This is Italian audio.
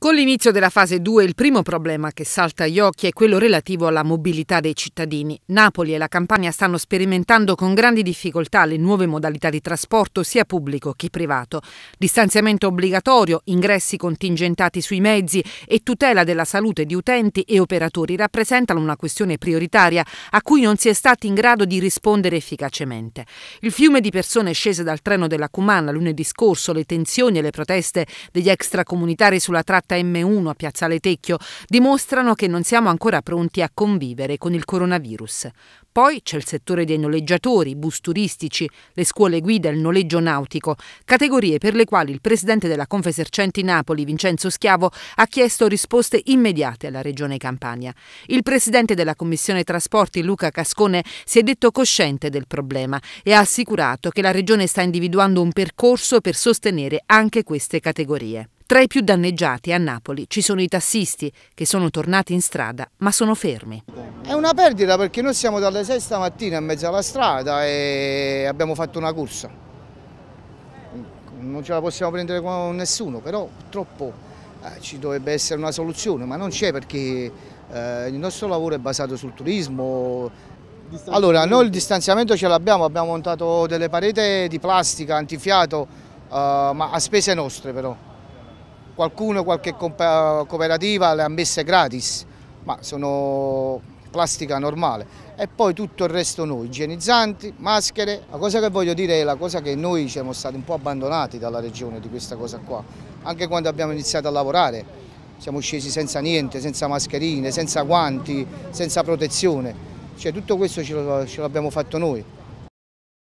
Con l'inizio della fase 2 il primo problema che salta agli occhi è quello relativo alla mobilità dei cittadini. Napoli e la Campania stanno sperimentando con grandi difficoltà le nuove modalità di trasporto sia pubblico che privato. Distanziamento obbligatorio, ingressi contingentati sui mezzi e tutela della salute di utenti e operatori rappresentano una questione prioritaria a cui non si è stati in grado di rispondere efficacemente. Il fiume di persone scese dal treno della Cumana lunedì scorso, le tensioni e le proteste degli extracomunitari sulla tratta piazzetta M1 a Piazzale Tecchio dimostrano che non siamo ancora pronti a convivere con il coronavirus. Poi c'è il settore dei noleggiatori, bus turistici, le scuole guida, e il noleggio nautico, categorie per le quali il presidente della Confesercenti Napoli, Vincenzo Schiavo, ha chiesto risposte immediate alla Regione Campania. Il presidente della Commissione Trasporti, Luca Cascone, si è detto cosciente del problema e ha assicurato che la Regione sta individuando un percorso per sostenere anche queste categorie. Tra i più danneggiati a Napoli ci sono i tassisti che sono tornati in strada ma sono fermi. È una perdita perché noi siamo dalle 6 stamattina in mezzo alla strada e abbiamo fatto una corsa. Non ce la possiamo prendere con nessuno, però purtroppo eh, ci dovrebbe essere una soluzione, ma non c'è perché eh, il nostro lavoro è basato sul turismo. Allora, noi il distanziamento ce l'abbiamo, abbiamo montato delle pareti di plastica antifiato, eh, ma a spese nostre però qualcuno, qualche cooperativa le ha messe gratis, ma sono plastica normale. E poi tutto il resto noi, igienizzanti, maschere. La cosa che voglio dire è la cosa che noi siamo stati un po' abbandonati dalla regione di questa cosa qua, anche quando abbiamo iniziato a lavorare. Siamo scesi senza niente, senza mascherine, senza guanti, senza protezione. Cioè tutto questo ce l'abbiamo fatto noi.